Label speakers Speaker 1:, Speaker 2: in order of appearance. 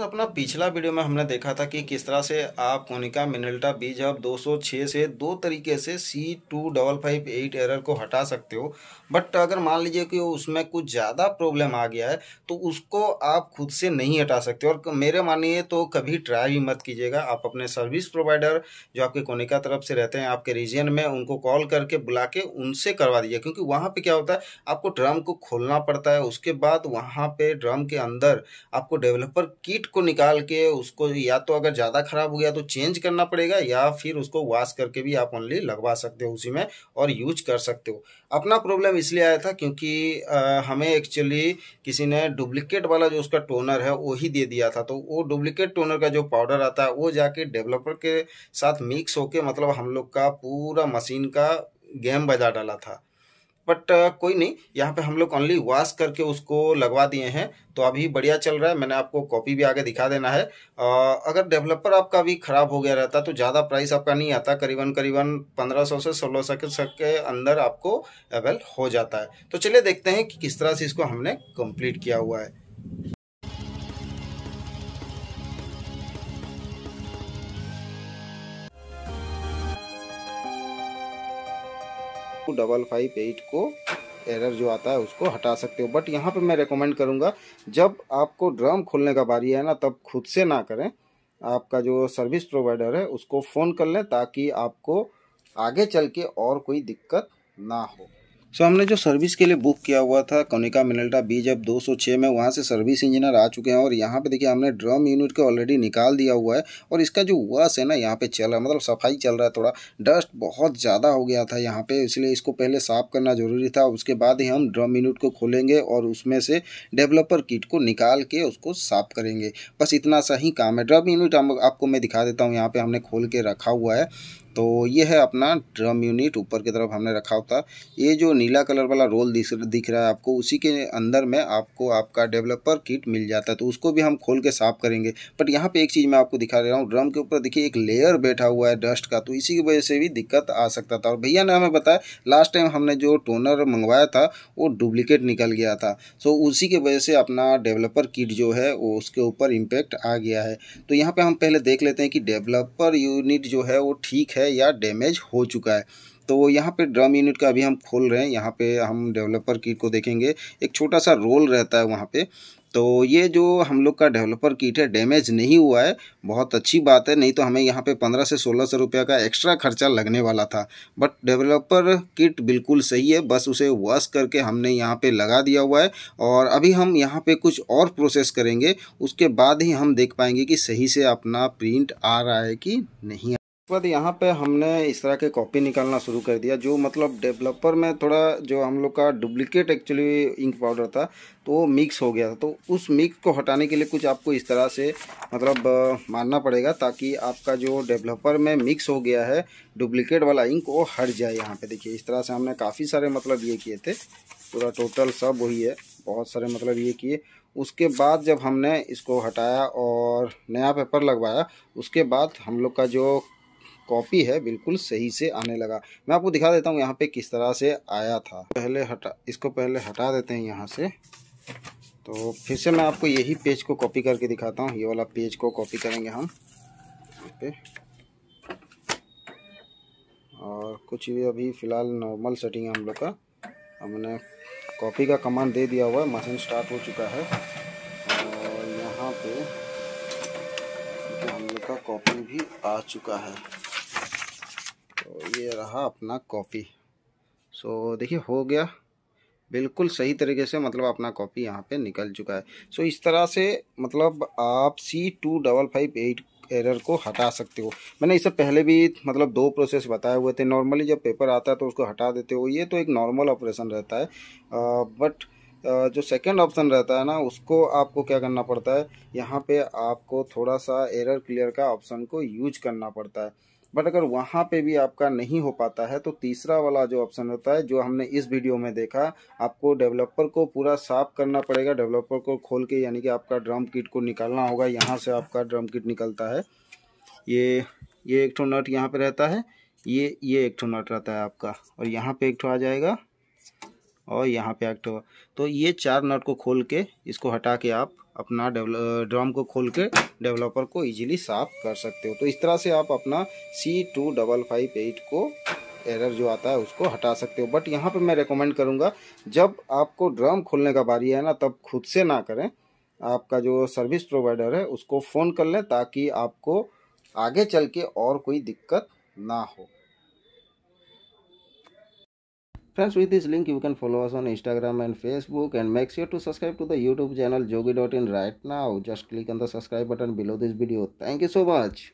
Speaker 1: तो अपना पिछला वीडियो में हमने देखा था कि किस तरह से आप कोनिका मिनल्टा बीज अब 206 से दो तरीके से C two double five eight error को हटा सकते हो बट अगर मान लीजिए कि उसमें कुछ ज़्यादा प्रॉब्लम आ गया है तो उसको आप खुद से नहीं हटा सकते और मेरे मानिए तो कभी ट्राई भी मत कीजिएगा आप अपने सर्विस प्रोवाइडर जो आपके कोनिका तरफ से रहते हैं आपके रीजन में उनको कॉल करके बुला के उनसे करवा दीजिए क्योंकि वहाँ पर क्या होता है आपको ड्रम को खोलना पड़ता है उसके बाद वहाँ पर ड्रम के अंदर आपको डेवलपर किट को निकाल के उसको या तो अगर ज़्यादा ख़राब हो गया तो चेंज करना पड़ेगा या फिर उसको वॉश करके भी आप ओनली लगवा सकते हो उसी में और यूज कर सकते हो अपना प्रॉब्लम इसलिए आया था क्योंकि आ, हमें एक्चुअली किसी ने डुप्लीकेट वाला जो उसका टोनर है वो ही दे दिया था तो वो डुप्लीकेट टोनर का जो पाउडर आता है वो जाके डेवलपर के साथ मिक्स होके मतलब हम लोग का पूरा मशीन का गेम बजा डाला था बट कोई नहीं यहाँ पे हम लोग ओनली वॉश करके उसको लगवा दिए हैं तो अभी बढ़िया चल रहा है मैंने आपको कॉपी भी आगे दिखा देना है अगर डेवलपर आपका भी ख़राब हो गया रहता तो ज़्यादा प्राइस आपका नहीं आता करीबन करीबन 1500 से सौ के सक के अंदर आपको अवेल हो जाता है तो चलिए देखते हैं कि किस तरह से इसको हमने कम्प्लीट किया हुआ है आपको डबल फाइव एट को एरर जो आता है उसको हटा सकते हो बट यहाँ पे मैं रेकमेंड करूँगा जब आपको ड्रम खोलने का बारी है ना तब खुद से ना करें आपका जो सर्विस प्रोवाइडर है उसको फ़ोन कर लें ताकि आपको आगे चल के और कोई दिक्कत ना हो सो हमने जो सर्विस के लिए बुक किया हुआ था कोनिका मिनल्टा बी जब 206 में वहाँ से सर्विस इंजीनियर आ चुके हैं और यहाँ पे देखिए हमने ड्रम यूनिट को ऑलरेडी निकाल दिया हुआ है और इसका जो वस है ना यहाँ पे चल रहा है मतलब सफाई चल रहा है थोड़ा डस्ट बहुत ज़्यादा हो गया था यहाँ पे इसलिए इसको पहले साफ़ करना ज़रूरी था उसके बाद ही हम ड्रम यूनिट को खोलेंगे और उसमें से डेवलपर किट को निकाल के उसको साफ़ करेंगे बस इतना सा ही काम है ड्रम यूनिट आपको मैं दिखा देता हूँ यहाँ पर हमने खोल के रखा हुआ है तो ये है अपना ड्रम यूनिट ऊपर की तरफ हमने रखा होता ये जो नीला कलर वाला रोल दिख रहा है आपको उसी के अंदर में आपको आपका डेवलपर किट मिल जाता है तो उसको भी हम खोल के साफ करेंगे बट यहाँ पे एक चीज़ मैं आपको दिखा दे रहा हूँ ड्रम के ऊपर देखिए एक लेयर बैठा हुआ है डस्ट का तो इसी की वजह से भी दिक्कत आ सकता था और भैया ने हमें बताया लास्ट टाइम हमने जो टोनर मंगवाया था वो डुप्लीकेट निकल गया था सो उसी की वजह से अपना डेवलपर किट जो है वो उसके ऊपर इम्पेक्ट आ गया है तो यहाँ पर हम पहले देख लेते हैं कि डेवलपर यूनिट जो है वो ठीक है है या डैमेज हो चुका है तो यहाँ पे ड्रम यूनिट का अभी हम खोल रहे हैं यहाँ पे हम डेवलपर किट को देखेंगे एक छोटा सा रोल रहता है वहाँ पे तो ये जो हम लोग का डेवलपर किट है डैमेज नहीं हुआ है बहुत अच्छी बात है नहीं तो हमें यहाँ पे पंद्रह से सोलह सौ रुपये का एक्स्ट्रा खर्चा लगने वाला था बट डेवलपर किट बिल्कुल सही है बस उसे वॉश करके हमने यहाँ पे लगा दिया हुआ है और अभी हम यहाँ पे कुछ और प्रोसेस करेंगे उसके बाद ही हम देख पाएंगे कि सही से अपना प्रिंट आ रहा है कि नहीं उसके बाद यहाँ पे हमने इस तरह के कॉपी निकालना शुरू कर दिया जो मतलब डेवलपर में थोड़ा जो हम लोग का डुप्लीकेट एक्चुअली इंक पाउडर था तो वो मिक्स हो गया था तो उस मिक्स को हटाने के लिए कुछ आपको इस तरह से मतलब मानना पड़ेगा ताकि आपका जो डेवलपर में मिक्स हो गया है डुप्लीकेट वाला इंक वो हट जाए यहाँ पर देखिए इस तरह से हमने काफ़ी सारे मतलब ये किए थे पूरा टोटल सब वही है बहुत सारे मतलब ये किए उसके बाद जब हमने इसको हटाया और नया पेपर लगवाया उसके बाद हम लोग का जो कॉपी है बिल्कुल सही से आने लगा मैं आपको दिखा देता हूँ यहाँ पे किस तरह से आया था पहले हटा इसको पहले हटा देते हैं यहाँ से तो फिर से मैं आपको यही पेज को कॉपी करके दिखाता हूँ ये वाला पेज को कॉपी करेंगे हम पे और कुछ भी अभी फ़िलहाल नॉर्मल सेटिंग है हम लोग का हमने कॉपी का कमांड दे दिया हुआ है मशीन स्टार्ट हो चुका है और यहाँ पे हम लोग का कॉपी भी आ चुका है ये रहा अपना कॉपी सो देखिए हो गया बिल्कुल सही तरीके से मतलब अपना कॉपी यहाँ पे निकल चुका है सो इस तरह से मतलब आप C two double five eight error को हटा सकते हो मैंने इससे पहले भी मतलब दो प्रोसेस बताए हुए थे नॉर्मली जब पेपर आता है तो उसको हटा देते हो ये तो एक नॉर्मल ऑपरेशन रहता है बट जो सेकंड ऑप्शन रहता है ना उसको आपको क्या करना पड़ता है यहाँ पे आपको थोड़ा सा एरर क्लियर का ऑप्शन को यूज करना पड़ता है बट अगर वहाँ पे भी आपका नहीं हो पाता है तो तीसरा वाला जो ऑप्शन होता है जो हमने इस वीडियो में देखा आपको डेवलपर को पूरा साफ करना पड़ेगा डेवलपर को खोल के यानी कि आपका ड्रम किट को निकालना होगा यहाँ से आपका ड्रम किट निकलता है ये ये एक ठो नट यहाँ पर रहता है ये ये एक ठो नट रहता है आपका और यहाँ पे एक ठो आ जाएगा और यहाँ पे एक्टिवा तो ये चार नट को खोल के इसको हटा के आप अपना ड्रम को खोल के डेवलपर को इजीली साफ कर सकते हो तो इस तरह से आप अपना C two double five eight को एरर जो आता है उसको हटा सकते हो बट यहाँ पे मैं रेकमेंड करूँगा जब आपको ड्रम खोलने का बारी है ना तब खुद से ना करें आपका जो सर्विस प्रोवाइडर है उसको फ़ोन कर लें ताकि आपको आगे चल के और कोई दिक्कत ना हो Friends, with this link, you can follow us on Instagram and Facebook and make sure to subscribe to the YouTube channel jogi.in right now. Just click on the subscribe button below this video. Thank you so much.